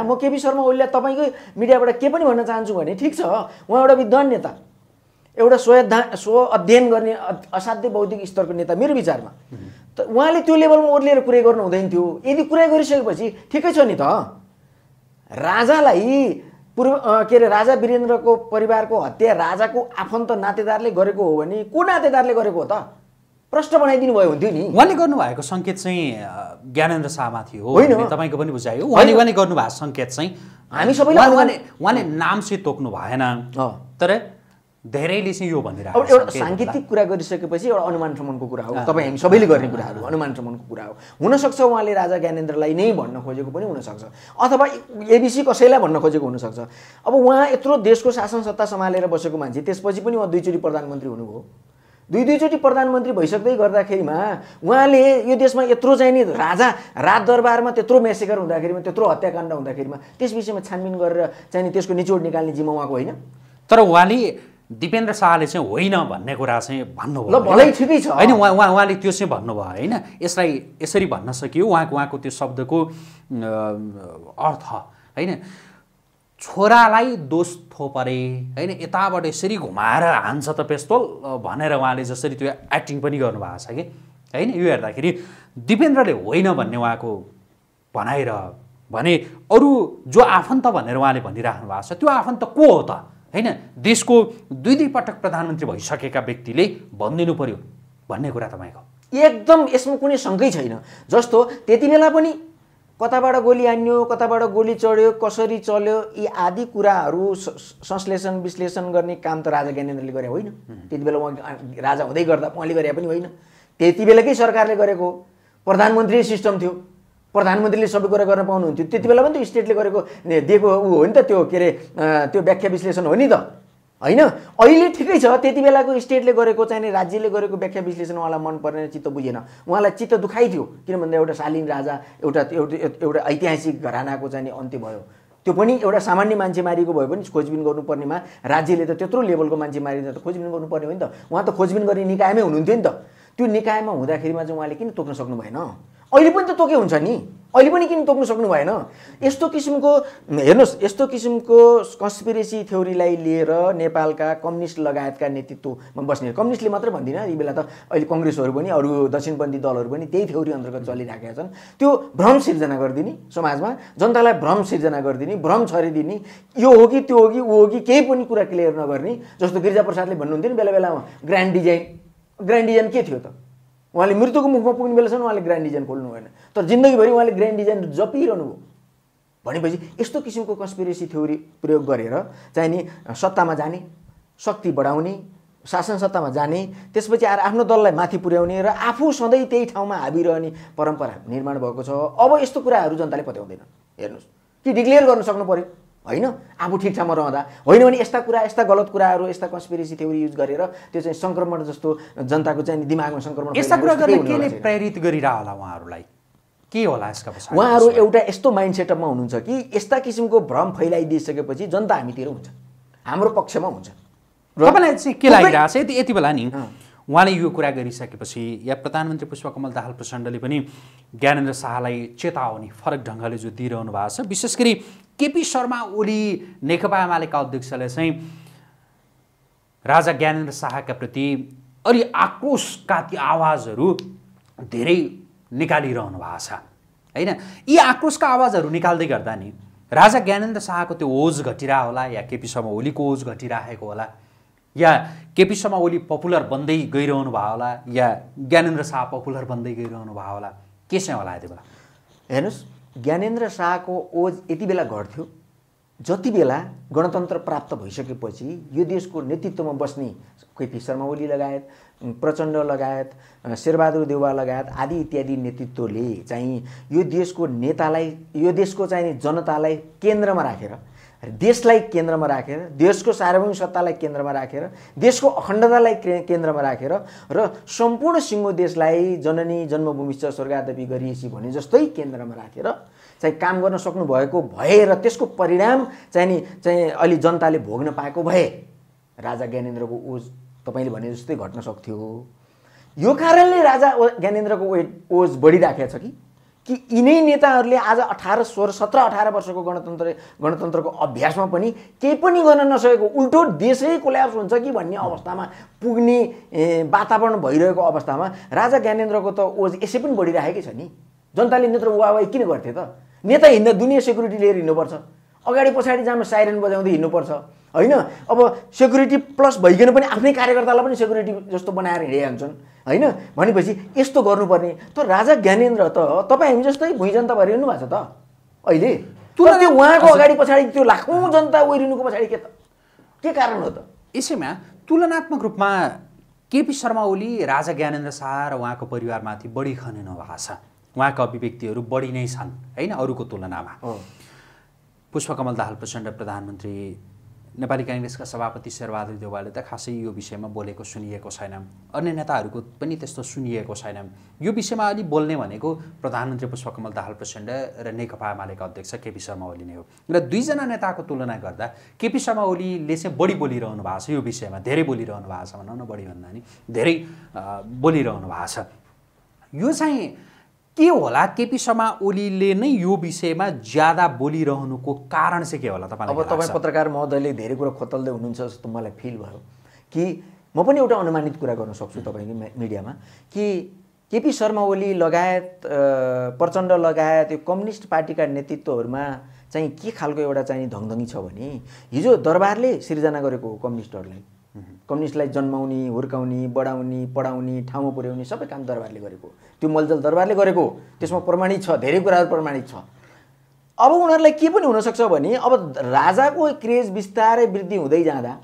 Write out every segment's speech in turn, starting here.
म केपी शर्मा ओलीले तपाईँकै मिडियाबाट के पनि भन्न चाहन्छु भने ठिक छ उहाँ एउटा विद्वान नेता एउटा स्वयधा स्व अध्ययन गर्ने असाध्य बौद्धिक स्तरको नेता मेरो विचारमा त उहाँले त्यो लेभलमा ओर्लिएर कुरै गर्नु हुँदैन थियो यदि कुरा गरिसकेपछि ठिकै छ नि त राजालाई पूर्व के अरे राजा वीरेन्द्रको परिवारको हत्या राजाको आफन्त नातेदारले गरेको हो भने को नातेदारले गरेको हो त प्रश्न बनाइदिनु भयो हुन्थ्यो नि उहाँले गर्नुभएको सङ्केत चाहिँ ज्ञानेन्द्र शाहमा थियो होइन तपाईँको पनि बुझायो उहाँले उहाँले गर्नुभएको सङ्केत चाहिँ हामी सबैलाई उहाँले उहाँले नाम चाहिँ तोक्नु भएन तर धेरैले चाहिँ यो भनेर अब एउटा साङ्गीतिक कुरा गरिसकेपछि एउटा अनुमान श्रमणको कुरा हो तपाईँ हामी सबैले गर्ने कुराहरू अनुमान श्रमणको कुरा हो हुनसक्छ उहाँले राजा ज्ञानेन्द्रलाई नै भन्न खोजेको पनि हुनसक्छ अथवा एबिसी कसैलाई भन्न खोजेको हुनसक्छ अब उहाँ यत्रो देशको शासन सत्ता सम्हालेर बसेको मान्छे त्यसपछि पनि उहाँ दुईचोटि प्रधानमन्त्री हुनुभयो दुई दुईचोटि प्रधानमन्त्री भइसक्दै गर्दाखेरिमा उहाँले यो देशमा यत्रो चाहिँ नि राजा राजदरबारमा त्यत्रो मेसेकर हुँदाखेरिमा त्यत्रो हत्याकाण्ड हुँदाखेरिमा त्यस विषयमा छानबिन गरेर चाहिँ नि त्यसको निचोड निकाल्ने जिम्मा उहाँको होइन तर उहाँले दिपेन्द्र शाहले चाहिँ होइन भन्ने कुरा चाहिँ भन्नुभयो भलै ठिकै छ होइन उहाँ उहाँ उहाँले त्यो चाहिँ भन्नुभयो होइन यसलाई यसरी भन्न सकियो उहाँको उहाँको त्यो शब्दको अर्थ होइन छोरालाई दोष थोपरे होइन यताबाट यसरी घुमाएर हान्छ त पेस्तोल भनेर उहाँले जसरी त्यो एक्टिङ पनि गर्नुभएको छ कि होइन यो हेर्दाखेरि दिपेन्द्रले होइन भन्ने उहाँको भनाइ भने अरू जो आफन्त भनेर उहाँले भनिराख्नु भएको छ त्यो आफन्त को हो त होइन देशको दुई दुई पटक प्रधानमन्त्री भइसकेका व्यक्तिले भनिदिनु पर्यो भन्ने कुरा तपाईँको एकदम यसमा कुनै शङ्कै छैन जस्तो त्यति बेला पनि कताबाट गोली हान्यो कताबाट गोली चढ्यो कसरी चल्यो यी आदि कुराहरू संश्लेषण विश्लेषण गर्ने काम त राजा ज्ञानेन्द्रले गरे होइन त्यति बेला उहाँ राजा हुँदै गर्दा उहाँले गरे पनि होइन त्यति बेलाकै सरकारले गरेको प्रधानमन्त्री सिस्टम थियो प्रधानमन्त्रीले सबै कुरा गर्न पाउनुहुन्थ्यो त्यति बेला पनि त स्टेटले गरेको दिएको ऊ हो नि त त्यो के अरे त्यो व्याख्या विश्लेषण हो नि त होइन अहिले ठिकै छ त्यति बेलाको स्टेटले गरेको चाहिँ राज्यले गरेको व्याख्या विश्लेषण उहाँलाई मन परेन चित्त बुझेन उहाँलाई चित्त दुखाइ थियो किन भन्दा एउटा शालिन राजा एउटा एउटा ऐतिहासिक घरानाको चाहिँ अन्त्य भयो त्यो पनि एउटा सामान्य मान्छे मारिएको भए पनि खोजबिन गर्नुपर्नेमा राज्यले त त्यत्रो लेभलको मान्छे मारिँदैन त खोजबिन गर्नुपर्ने हो नि त उहाँ त खोजबिन गर्ने निकायमै हुनुहुन्थ्यो नि त त्यो निकायमा हुँदाखेरिमा चाहिँ उहाँले किन तोक्न सक्नु भएन अहिले पनि त तोके हुन्छ नि अहिले पनि किन तोक्नु सक्नु भएन यस्तो किसिमको हेर्नुहोस् यस्तो किसिमको कन्सपिरेसी थ्योरीलाई लिएर नेपालका कम्युनिस्ट लगायतका नेतृत्वमा बस्ने कम्युनिस्टले मात्र भन्दिनँ यी बेला त अहिले कङ्ग्रेसहरू पनि अरू दक्षिणपन्थी दलहरू पनि त्यही थ्योरी अन्तर्गत चलिरहेका छन् त्यो भ्रम सिर्जना गरिदिने समाजमा जनतालाई भ्रम सिर्जना गरिदिने भ्रम छरिदिने यो हो कि त्यो हो कि ऊ हो कि केही पनि कुरा क्लियर नगर्ने जस्तो गिरिजा प्रसादले भन्नुहुन्थ्यो नि बेला बेलामा ग्रान्ड डिजाइन ग्रान्ड डिजाइन के थियो त उहाँले मृत्युको मुखमा पुग्ने बेलासम्म उहाँले ग्रान्ड डिजाइन खोल्नु भएन तर जिन्दगीभरि उहाँले ग्रान्ड डिजाइन जपिरहनु भयो भनेपछि यस्तो किसिमको कन्सपिरेसी थ्योरी प्रयोग गरेर चाहिँ नि सत्तामा जाने शक्ति बढाउने शासन सत्तामा जाने त्यसपछि आएर आफ्नो दललाई माथि पुर्याउने र आफू सधैँ त्यही ठाउँमा हाबिरहने परम्परा निर्माण भएको छ अब यस्तो कुराहरू जनताले पत्याउँदैन हेर्नुहोस् कि डिक्लेयर गर्नु सक्नु पऱ्यो होइन आफू ठिक ठाउँमा रहँदा होइन भने यस्ता कुरा यस्ता गलत कुराहरू यस्ता कन्सपिरेसी थ्योरी युज गरेर त्यो चाहिँ सङ्क्रमण जस्तो जनताको चाहिँ दिमागमा सङ्क्रमण यस्ता कुरा गरेर केले प्रेरित गरिरह होला उहाँहरूलाई के होला यसका उहाँहरू एउटा यस्तो माइन्ड सेटअपमा हुनुहुन्छ कि यस्ता किसिमको भ्रम फैलाइदिइसकेपछि जनता हामीतिर हुन्छ हाम्रो पक्षमा हुन्छ तपाईँलाई चाहिँ के लागिरहेको छ यति बेला नि उहाँले यो कुरा गरिसकेपछि या प्रधानमन्त्री पुष्पकमल दाहाल प्रचण्डले पनि ज्ञानेन्द्र शाहलाई चेतावनी फरक ढङ्गले जो दिइरहनु भएको छ विशेष गरी केपी शर्मा ओली नेकपा एमालेका अध्यक्षले चाहिँ राजा ज्ञानेन्द्र शाहका प्रति अलि आक्रोशका ती आवाजहरू धेरै निकालिरहनु भएको छ होइन यी आक्रोशका आवाजहरू निकाल्दै गर्दा नि राजा ज्ञानेन्द्र शाहको त्यो ओज घटिरा होला या केपी शर्मा ओलीको ओज घटिरहेको होला या केपी शर्मा ओली पपुलर बन्दै गइरहनु भयो होला या ज्ञानेन्द्र शाह पपुलर बन्दै गइरहनु भयो होला के चाहिँ होला यति बेला हेर्नुहोस् ज्ञानेन्द्र शाहको ओज यति बेला घट्थ्यो जति बेला गणतन्त्र प्राप्त भइसकेपछि यो देशको नेतृत्वमा बस्ने केपी शर्मा ओली लगायत प्रचण्ड लगायत शेरबहादुर देउवा लगायत आदि इत्यादि नेतृत्वले चाहिँ यो देशको नेतालाई यो देशको चाहिँ जनतालाई केन्द्रमा राखेर देशलाई केन्द्रमा राखेर देशको सार्वभौम सत्तालाई केन्द्रमा राखेर देशको अखण्डतालाई केन्द्रमा राखेर र सम्पूर्ण सिङ्गो देशलाई जननी जन्मभूमि छ स्वर्गादपी गरिएपछि भने जस्तै केन्द्रमा राखेर चाहिँ काम गर्न सक्नुभएको भए र त्यसको परिणाम चाहिँ नि चाहिँ अलि जनताले भोग्न पाएको भए राजा ज्ञानेन्द्रको ओज तपाईँले भने जस्तै घट्न सक्थ्यो यो कारणले राजा ज्ञानेन्द्रको ओज बढिराखेको छ कि कि यिनै नेताहरूले आज अठार सोह्र सत्र अठार वर्षको गणतन्त्र गणतन्त्रको अभ्यासमा पनि केही पनि गर्न नसकेको उल्टो देशै कोल्याप्स हुन्छ कि भन्ने अवस्थामा पुग्ने वातावरण भइरहेको अवस्थामा राजा ज्ञानेन्द्रको त ओज यसै पनि बढिरहेकै छ नि जनताले नेत्र वावाई किन गर्थे त नेता हिँड्दा दुनियाँ सेक्युरिटी लिएर हिँड्नुपर्छ अगाडि पछाडि जानु साइरन बजाउँदै हिँड्नुपर्छ होइन अब सेक्युरिटी प्लस भइकन पनि आफ्नै कार्यकर्तालाई पनि सेक्युरिटी जस्तो बनाएर हिँडिहाल्छन् होइन भनेपछि यस्तो गर्नुपर्ने त राजा ज्ञानेन्द्र त तपाईँ हामी जस्तै भुइँ जनता भएर हिँड्नु भएको छ त अहिले तुरन्तै उहाँको अगाडि पछाडि त्यो लाखौँ जनता ओहिरिनुको पछाडि के त के कारण हो त यसैमा तुलनात्मक रूपमा केपी शर्मा ओली राजा ज्ञानेन्द्र शाह र उहाँको परिवारमाथि बढी खनन भएको छ उहाँका अभिव्यक्तिहरू बढी नै छन् होइन अरूको तुलनामा पुष्पकमल दाहाल प्रचण्ड प्रधानमन्त्री नेपाली काङ्ग्रेसका सभापति शेरबहादुर देवालले त खासै यो विषयमा बोलेको सुनिएको छैन अन्य नेताहरूको पनि त्यस्तो सुनिएको छैन यो विषयमा अलि बोल्ने भनेको प्रधानमन्त्री पुष्पकमल दाहाल प्रचण्ड र नेकपा एमालेका अध्यक्ष केपी शर्मा ओली नै हो र दुईजना नेताको तुलना गर्दा केपी शर्मा ओलीले चाहिँ बढी बोलिरहनु भएको छ यो विषयमा धेरै बोलिरहनु भएको छ भनौँ न बढीभन्दा भन्दा नि धेरै बोलिरहनु भएको छ यो चाहिँ के होला केपी शर्मा ओलीले नै यो विषयमा ज्यादा बोलिरहनुको कारण चाहिँ के होला तपाईँ अब तपाईँ पत्रकार महोदयले धेरै कुरा खोतल्दै हुनुहुन्छ जस्तो मलाई फिल भयो कि म पनि एउटा अनुमानित कुरा गर्न सक्छु तपाईँको मिडियामा कि केपी शर्मा ओली लगायत प्रचण्ड लगायत यो कम्युनिस्ट पार्टीका नेतृत्वहरूमा चाहिँ के खालको एउटा चाहिँ धङधङी छ भने हिजो दरबारले सिर्जना गरेको हो कम्युनिस्टहरूलाई कम्युनिस्टलाई जन्माउने हुर्काउने बढाउने पढाउने ठाउँमा पुर्याउने सबै काम दरबारले गरेको त्यो मलजल दरबारले गरेको त्यसमा प्रमाणित छ धेरै कुराहरू प्रमाणित छ अब उनीहरूलाई के पनि हुनसक्छ भने अब राजाको क्रेज बिस्तारै वृद्धि हुँदै जाँदा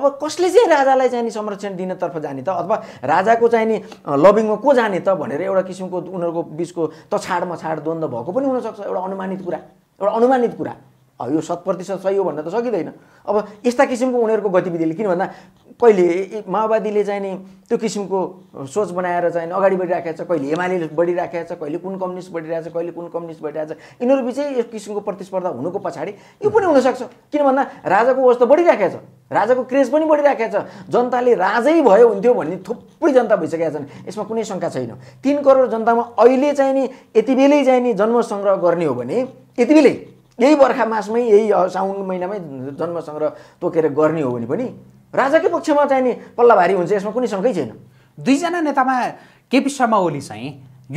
अब कसले चाहिँ राजालाई चाहिँ नि संरक्षण दिनतर्फ जाने त अथवा राजाको चाहिँ नि लभिङमा को जाने त भनेर एउटा किसिमको उनीहरूको बिचको तछाड मछाड द्वन्द्व भएको पनि हुनसक्छ एउटा अनुमानित कुरा एउटा अनुमानित कुरा अब यो शत प्रतिशत सही हो भन्न त सकिँदैन अब यस्ता किसिमको उनीहरूको गतिविधिले किन भन्दा कहिले माओवादीले चाहिँ नि त्यो किसिमको सोच बनाएर चाहिँ अगाडि बढिराखेको छ कहिले एमाले बढिराखेको छ कहिले कुन कम्युनिस्ट बढिरहेको छ कहिले कुन कम्युनिस्ट बढिरहेको छ यिनीहरू बिचै यो किसिमको प्रतिस्पर्धा हुनुको पछाडि यो पनि हुनसक्छ किन भन्दा राजाको वस्तु बढिराखेको छ राजाको क्रेज पनि बढिराखेको छ जनताले राजै भयो हुन्थ्यो भन्ने थुप्रै जनता भइसकेका छन् यसमा कुनै शङ्का छैन तिन करोड जनतामा अहिले चाहिँ नि यति बेलै नि जन्म जन्मसङ्ग्रह गर्ने हो भने यति बेलै यही बर्खा मासमै यही साउन महिनामै जन्मसङ्ग्रह तोकेर गर्ने हो भने पनि राजाकै पक्षमा चाहिँ पल्ला पल्लाभारी हुन्छ यसमा कुनै शङ्कै छैन दुईजना नेतामा केपी शर्मा ओली चाहिँ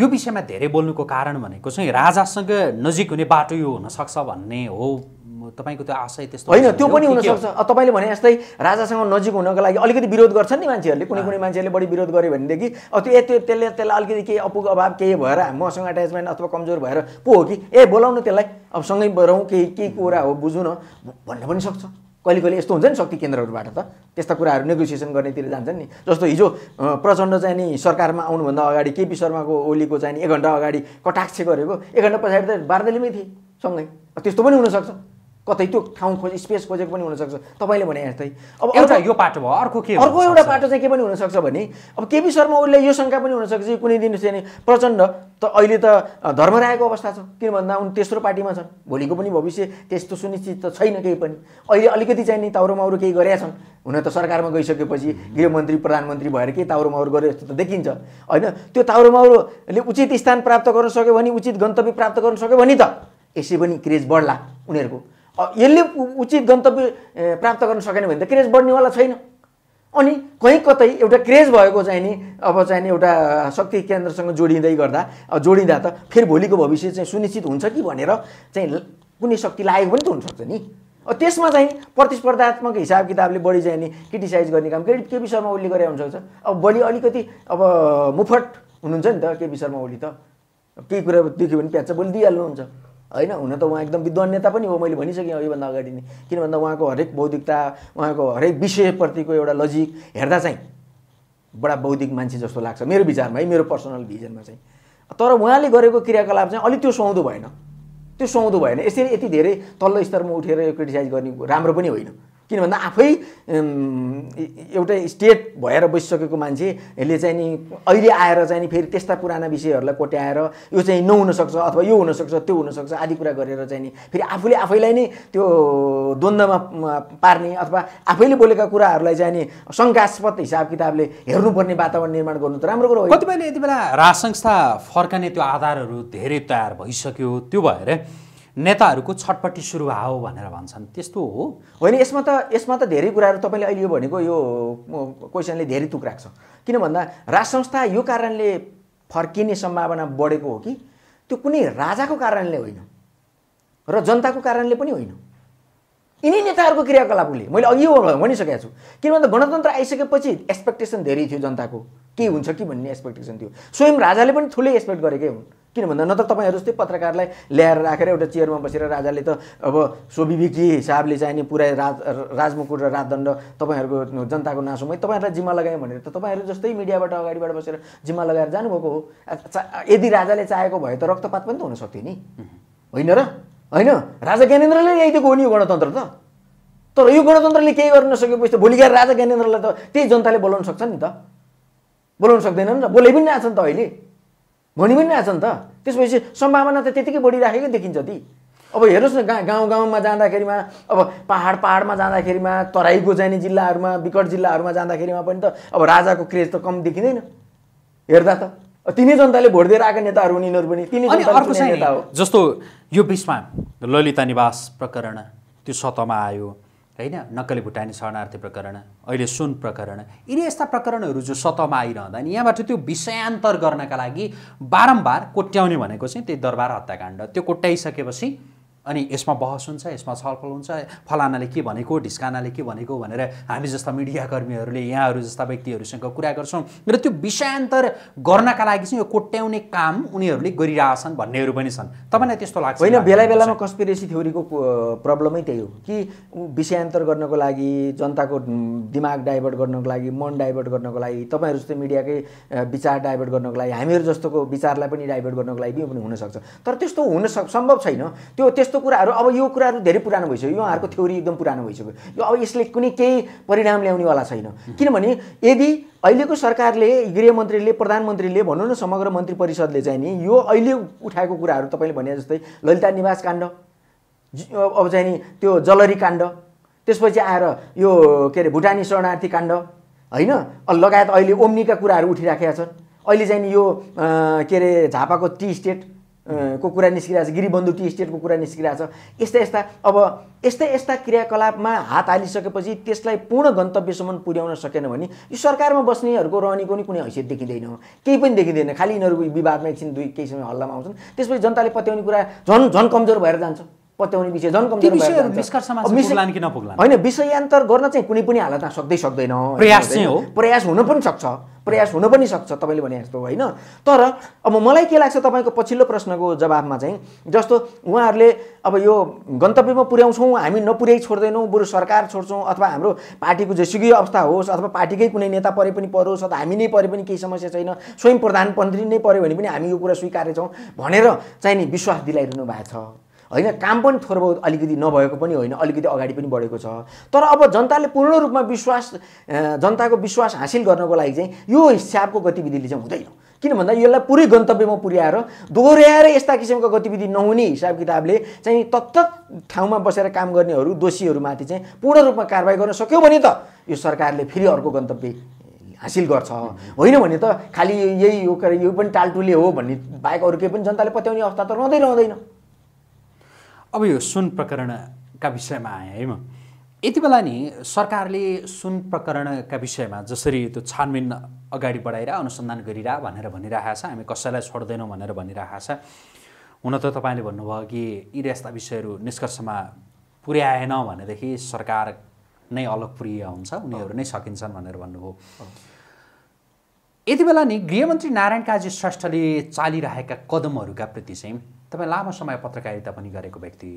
यो विषयमा धेरै बोल्नुको कारण भनेको चाहिँ राजासँग नजिक हुने बाटो यो हुनसक्छ भन्ने हो तपाईँको त्यो आशय त्यस्तो होइन त्यो पनि हुनसक्छ तपाईँले भने यस्तै राजासँग नजिक हुनको लागि अलिकति विरोध गर्छन् नि मान्छेहरूले कुनै कुनै मान्छेहरूले बढी विरोध गर्यो भनेदेखि अब त्यो त्यो त्यसले त्यसलाई अलिकति केही अपुग अभाव केही भएर मसँग एट्याचमेन्ट अथवा कमजोर भएर पो हो कि ए बोलाउनु त्यसलाई अब सँगै रहौँ केही के कुरा हो बुझौँ न भन्न पनि सक्छ कहिले कहिले यस्तो हुन्छ नि शक्ति केन्द्रहरूबाट त त्यस्ता कुराहरू नेगोसिएसन गर्नेतिर जान्छन् नि जस्तो हिजो प्रचण्ड चाहिँ नि सरकारमा आउनुभन्दा अगाडि केपी शर्माको ओलीको चाहिँ नि एक घन्टा अगाडि कटाक्ष गरेको एक घन्टा पछाडि त बार्दलीमै थिए सँगै त्यस्तो पनि हुनसक्छ कतै त्यो ठाउँ खोज स्पेस खोजेको पनि हुनसक्छ तपाईँले भने जस्तै अब एउटा यो पाटो भयो अर्को के अर्को एउटा पाटो चाहिँ के पनि हुनसक्छ भने अब केपी शर्मा ओलीले यो शङ्का पनि हुनसक्छ कि कुनै दिन चाहिँ प्रचण्ड त अहिले त धर्मरायको अवस्था छ किन भन्दा उनी तेस्रो पार्टीमा छन् भोलिको पनि भविष्य त्यस्तो सुनिश्चित त छैन केही पनि अहिले अलिकति चाहिँ नि माउरो केही गरेका छन् हुन त सरकारमा गइसकेपछि गृहमन्त्री प्रधानमन्त्री भएर केही माउरो गरे जस्तो त देखिन्छ होइन त्यो माउरोले उचित स्थान प्राप्त गर्न सक्यो भने उचित गन्तव्य प्राप्त गर्न सक्यो भने त यसै पनि क्रेज बढ्ला उनीहरूको यसले उचित गन्तव्य प्राप्त गर्न सकेन भने त क्रेज बढ्नेवाला छैन अनि कहीँ कतै एउटा क्रेज भएको चाहिँ नि अब चाहिँ नि एउटा शक्ति केन्द्रसँग जोडिँदै गर्दा जोडिँदा त फेरि भोलिको भविष्य चाहिँ सुनिश्चित हुन्छ कि भनेर चाहिँ कुनै शक्ति लागेको पनि त हुनसक्छ नि त्यसमा चाहिँ प्रतिस्पर्धात्मक हिसाब किताबले बढी चाहिँ नि क्रिटिसाइज गर्ने काम के केपी शर्मा ओलीले गरे हुनसक्छ अब बढी अलिकति अब मुफट हुनुहुन्छ नि त केपी शर्मा ओली त केही कुरा दुख्यो भने प्याच बोली दिइहाल्नुहुन्छ होइन हुन त उहाँ एकदम विद्वान नेता पनि हो मैले भनिसकेँ योभन्दा अगाडि नै किन भन्दा उहाँको हरेक बौद्धिकता उहाँको हरेक विषयप्रतिको एउटा लजिक हेर्दा चाहिँ बडा बौद्धिक मान्छे जस्तो लाग्छ मेरो विचारमा है मेरो पर्सनल भिजनमा चाहिँ तर उहाँले गरेको क्रियाकलाप चाहिँ अलिक त्यो सुहाउँदो भएन त्यो सुहाउँदो भएन यसरी यति धेरै तल्लो स्तरमा उठेर यो क्रिटिसाइज गर्ने राम्रो पनि होइन किन भन्दा आफै एउटै स्टेट भएर बसिसकेको मान्छे चाहिँ नि अहिले आएर चाहिँ नि फेरि त्यस्ता पुराना विषयहरूलाई कोट्याएर यो चाहिँ नहुनसक्छ अथवा यो हुनसक्छ त्यो हुनसक्छ आदि कुरा गरेर चाहिँ नि फेरि आफूले आफैलाई नै त्यो द्वन्द्वमा पार्ने अथवा आफैले बोलेका कुराहरूलाई चाहिँ नि शङ्कास्पद हिसाब किताबले हेर्नुपर्ने वातावरण निर्माण गर्नु त राम्रो कुरो हो कतिपयले यति बेला राज संस्था फर्कने त्यो आधारहरू धेरै तयार भइसक्यो त्यो भएर नेताहरूको छटपट्टि सुरु हो भनेर भन्छन् त्यस्तो हो होइन यसमा त यसमा त धेरै कुराहरू तपाईँले अहिले यो भनेको यो क्वेसनले धेरै तुक राख्छ किन भन्दा राज संस्था यो कारणले फर्किने सम्भावना बढेको हो कि त्यो कुनै राजाको कारणले होइन र जनताको कारणले पनि होइन यिनै नेताहरूको क्रियाकलापले मैले अघि भनिसकेको छु किन भन्दा गणतन्त्र आइसकेपछि एक्सपेक्टेसन धेरै थियो जनताको के हुन्छ कि भन्ने एक्सपेक्टेसन थियो स्वयं राजाले पनि ठुलै एक्सपेक्ट गरेकै हुन् किन भन्दा नत्र तपाईँहरू जस्तै पत्रकारलाई ल्याएर राखेर एउटा चेयरमा बसेर राजाले त अब स्वविवेकी हिसाबले चाहिँ नि पुरै राज राजमुकुट र राजदण्ड तपाईँहरूको जनताको नासोमै तपाईँहरूलाई जिम्मा लगाएँ भनेर त तपाईँहरू जस्तै मिडियाबाट अगाडिबाट बसेर जिम्मा लगाएर जानुभएको हो यदि राजाले चाहेको भए त रक्तपात पनि त हुन सक्थ्यो नि होइन र होइन राजा ज्ञानेन्द्रले ल्याइदिएको हो नि यो गणतन्त्र त तर यो गणतन्त्रले केही गर्न नसकेपछि त भोलि गएर राजा ज्ञानेन्द्रलाई त त्यही जनताले बोलाउन सक्छ नि त बोलाउन सक्दैन नि त बोले पनि नि त अहिले भनि पनि रहेछ नि त त्यसपछि सम्भावना त त्यतिकै बढिराखेकै देखिन्छ ती अब हेर्नुहोस् न गाउँ गाउँ गाउँमा जाँदाखेरिमा अब पाहाड पाहाडमा जाँदाखेरिमा तराईको जाने जिल्लाहरूमा विकट जिल्लाहरूमा जाँदाखेरिमा पनि त अब राजाको क्रेज त कम देखिँदैन हेर्दा त तिनै जनताले भोट दिएर आएका नेताहरू हुन् यिनीहरू पनि तिनै अर्को नेता हो जस्तो यो बिचमा ललिता निवास प्रकरण त्यो सतहमा आयो होइन नक्कली भुटानी शरणार्थी प्रकरण अहिले सुन प्रकरण यिनी यस्ता प्रकरणहरू जो सतहमा आइरहँदा नि यहाँबाट त्यो विषयान्तर गर्नका लागि बारम्बार कोट्याउने भनेको चाहिँ त्यही दरबार हत्याकाण्ड त्यो कोट्याइसकेपछि अनि यसमा बहस हुन्छ यसमा छलफल हुन्छ फलानाले के भनेको ढिस्कानाले के भनेको भनेर हामी जस्ता मिडियाकर्मीहरूले यहाँहरू जस्ता व्यक्तिहरूसँग कुरा गर्छौँ र त्यो विषयान्तर गर्नका लागि चाहिँ यो कोट्याउने काम उनीहरूले गरिरहेछन् भन्नेहरू पनि छन् तपाईँलाई त्यस्तो लाग्छ होइन बेला बेलामा कन्सपिरेसी थ्योरीको प्रब्लमै त्यही हो कि विषयान्तर गर्नको लागि जनताको दिमाग डाइभर्ट गर्नको लागि मन डाइभर्ट गर्नको लागि तपाईँहरू जस्तो मिडियाकै विचार डाइभर्ट गर्नको लागि हामीहरू जस्तोको विचारलाई पनि डाइभर्ट गर्नको लागि पनि हुनसक्छ तर त्यस्तो हुन सम्भव छैन त्यो त्यस्तो यस्तो कुराहरू अब यो कुराहरू धेरै पुरानो भइसक्यो उहाँहरूको थ्योरी एकदम पुरानो भइसक्यो यो अब यसले कुनै केही परिणाम ल्याउनेवाला छैन किनभने यदि अहिलेको सरकारले गृहमन्त्रीले प्रधानमन्त्रीले भनौँ न समग्र मन्त्री परिषदले चाहिँ नि यो अहिले उठाएको कुराहरू तपाईँले भने जस्तै ललिता निवास काण्ड अब चाहिँ नि त्यो जलरी काण्ड त्यसपछि आएर यो के अरे भुटानी शरणार्थी काण्ड होइन लगायत अहिले ओम्नीका कुराहरू उठिराखेका छन् अहिले चाहिँ नि यो के अरे झापाको टी स्टेट को कुरा निस्किरहेको छ गिरिबन्धु टी स्टेटको कुरा निस्किरहेको छ यस्ता यस्ता अब यस्तै यस्ता क्रियाकलापमा हात हालिसकेपछि त्यसलाई पूर्ण गन्तव्यसम्म पुर्याउन सकेन भने यो सरकारमा बस्नेहरूको रहने पनि कुनै हैसियत देखिँदैन केही पनि देखिँदैन खालि यिनीहरूको विवादमा एकछिन दुई केही समय हल्लामा आउँछन् त्यसपछि जनताले पत्याउने कुरा झन् झन् कमजोर भएर जान्छ पत्याउने विषय झन् कम्ती होइन विषयान्तर गर्न चाहिँ कुनै पनि हालतमा सक्दै सक्दैन प्रयास चाहिँ हो प्रयास हुन पनि सक्छ प्रयास हुन पनि सक्छ तपाईँले भने जस्तो होइन तर अब मलाई के लाग्छ तपाईँको पछिल्लो प्रश्नको जवाबमा चाहिँ जस्तो उहाँहरूले अब यो गन्तव्यमा पुर्याउँछौँ हामी नपुर्याइ छोड्दैनौँ बरु सरकार छोड्छौँ अथवा हाम्रो पार्टीको जेसुकै अवस्था होस् अथवा पार्टीकै कुनै नेता परे पनि परोस् अथवा हामी नै परे पनि केही समस्या छैन स्वयं प्रधानमन्त्री नै पऱ्यो भने पनि हामी यो कुरा स्वीकारेछौँ भनेर चाहिँ नि विश्वास दिलाइरहनु भएको छ होइन काम पनि थोरै बहुत अलिकति नभएको पनि होइन अलिकति अगाडि पनि बढेको छ तर अब जनताले पूर्ण रूपमा विश्वास जनताको विश्वास हासिल गर्नको लागि चाहिँ यो हिसाबको गतिविधिले चाहिँ हुँदैन किन भन्दा यसलाई पुरै गन्तव्यमा पुर्याएर दोहोऱ्याएर यस्ता किसिमको गतिविधि नहुने हिसाब किताबले चाहिँ तत्त ठाउँमा बसेर काम गर्नेहरू दोषीहरूमाथि चाहिँ पूर्ण रूपमा कारवाही गर्न सक्यो भने त यो सरकारले फेरि अर्को गन्तव्य हासिल गर्छ होइन भने त खालि यही यो के यो पनि टालटुले हो भन्ने बाहेक अरू केही पनि जनताले पत्याउने अवस्था त रहँदै रहँदैन अब यो सुन प्रकरणका विषयमा आएँ है म यति बेला नि सरकारले सुन प्रकरणका विषयमा जसरी त्यो छानबिन अगाडि बढाएर अनुसन्धान गरिरह भनेर भनिरहेको छ हामी कसैलाई छोड्दैनौँ भनेर भनिरहेको छ हुन त तपाईँले भन्नुभयो कि यी यस्ता विषयहरू निष्कर्षमा पुर्याएन भनेदेखि सरकार नै अलगप्रिय हुन्छ उनीहरू नै सकिन्छन् भनेर भन्नुभयो यति बेला नि गृहमन्त्री नारायण काजी श्रेष्ठले चालिरहेका कदमहरूका प्रति चाहिँ तपाईँ लामो समय पत्रकारिता पनि गरेको व्यक्ति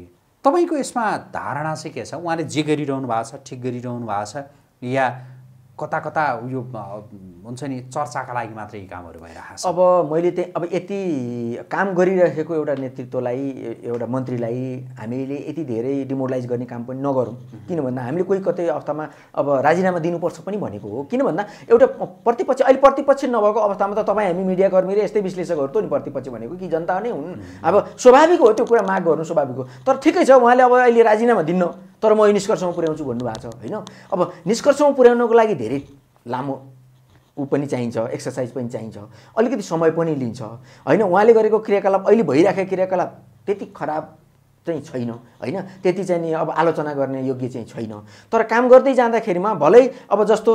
तपाईँको यसमा धारणा चाहिँ के छ उहाँले जे गरिरहनु भएको छ ठिक गरिरहनु भएको छ या कता कता उयो हुन्छ नि चर्चाका लागि मात्रै यी कामहरू भइरहेको छ अब मैले त्यही अब यति काम गरिरहेको एउटा नेतृत्वलाई एउटा मन्त्रीलाई हामीले यति धेरै डिमोडलाइज गर्ने काम पनि नगरौँ किन भन्दा हामीले कोही कतै अवस्थामा अब राजीनामा दिनुपर्छ पनि भनेको हो किन भन्दा एउटा प्रतिपक्ष अहिले प्रतिपक्ष नभएको अवस्थामा त तपाईँ हामी मिडियाकर्मी र यस्तै विश्लेषकहरू त नि प्रतिपक्ष भनेको कि जनता नै हुन् अब स्वाभाविक हो त्यो कुरा माग गर्नु स्वाभाविक हो तर ठिकै छ उहाँले अब अहिले राजीनामा दिन्न तर म यो निष्कर्षमा पुर्याउँछु भन्नुभएको छ होइन अब निष्कर्षमा पुर्याउनको लागि धेरै लामो ऊ पनि चाहिन्छ एक्सर्साइज पनि चाहिन्छ अलिकति समय पनि लिन्छ होइन उहाँले गरेको क्रियाकलाप अहिले भइरहेको क्रियाकलाप त्यति खराब चाहिँ छैन होइन त्यति चाहिँ नि अब आलोचना गर्ने योग्य चाहिँ छैन तर काम गर्दै जाँदाखेरिमा भलै अब जस्तो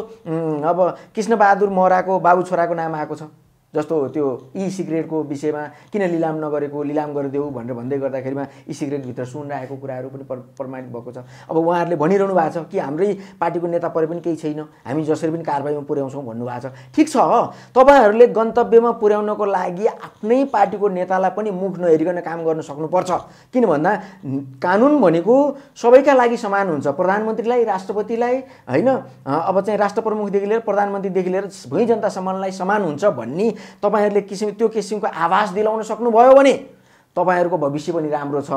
अब कृष्णबहादुर महराको बाबु छोराको नाम आएको छ जस्तो त्यो इ सिगरेटको विषयमा किन लिलाम नगरेको लिलाम गरिदेऊ भनेर भन्दै गर्दाखेरिमा ई सिगरेटभित्र सुन राखेको कुराहरू पनि प्रमाणित भएको छ अब उहाँहरूले भनिरहनु भएको छ कि हाम्रै पार्टीको नेता परे पनि केही छैन हामी जसरी पनि कारवाहीमा पुर्याउँछौँ भन्नुभएको छ ठिक छ तपाईँहरूले गन्तव्यमा पुर्याउनको लागि आफ्नै पार्टीको नेतालाई पनि मुख नहेरिकन काम गर्न सक्नुपर्छ किन भन्दा कानुन भनेको सबैका लागि समान हुन्छ प्रधानमन्त्रीलाई राष्ट्रपतिलाई होइन अब चाहिँ राष्ट्र प्रमुखदेखि लिएर प्रधानमन्त्रीदेखि लिएर भुइँ जनतासम्मलाई समान हुन्छ भन्ने तपाईँहरूले किसिम त्यो किसिमको आवास दिलाउन सक्नुभयो भने तपाईँहरूको भविष्य पनि राम्रो छ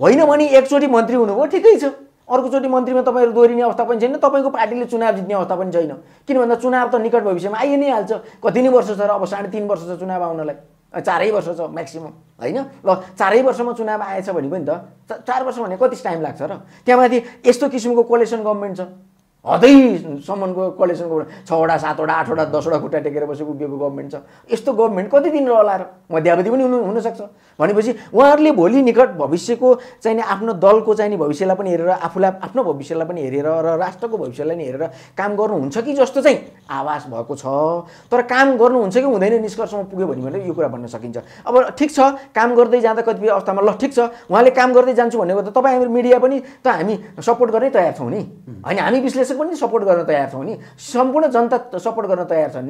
होइन भने एकचोटि मन्त्री हुनुभयो ठिकै छ अर्कोचोटि मन्त्रीमा तपाईँहरू दोहोरिने अवस्था पनि छैन तपाईँको पार्टीले चुनाव जित्ने अवस्था पनि छैन किन भन्दा चुनाव त निकट भविष्यमा आइ नै हाल्छ कति नै वर्ष छ र अब साढे तिन वर्ष छ चुनाव आउनलाई चारै वर्ष छ म्याक्सिमम् होइन ल चारै वर्षमा चुनाव आएछ भने पनि त चार वर्ष भने कति टाइम लाग्छ र त्यहाँमाथि यस्तो किसिमको कोलेसन गभर्मेन्ट छ हदैसम्मको कलेक्सनको छवटा सातवटा आठवटा दसवटा खुट्टा टेकेर बसेको उभिएको गभर्मेन्ट छ यस्तो गभर्मेन्ट कति दिन रहला र मध्यावधि पनि हुनु हुनसक्छ भनेपछि उहाँहरूले भोलि निकट भविष्यको चाहिने आफ्नो दलको चाहिने भविष्यलाई पनि हेरेर आफूलाई आफ्नो भविष्यलाई पनि हेरेर र राष्ट्रको भविष्यलाई पनि हेरेर काम गर्नुहुन्छ कि जस्तो चाहिँ आवाज भएको छ तर काम गर्नुहुन्छ कि हुँदैन निष्कर्षमा पुग्यो भने भने यो कुरा भन्न सकिन्छ अब ठिक छ काम गर्दै जाँदा कतिपय अवस्थामा ल ठिक छ उहाँले काम गर्दै जान्छु भनेको त तपाईँ मिडिया पनि त हामी सपोर्ट गर्नै तयार छौँ नि होइन हामी विश्लेषण पनि सपोर्ट गर्न तयार छौँ नि सम्पूर्ण जनता सपोर्ट गर्न तयार छन् नि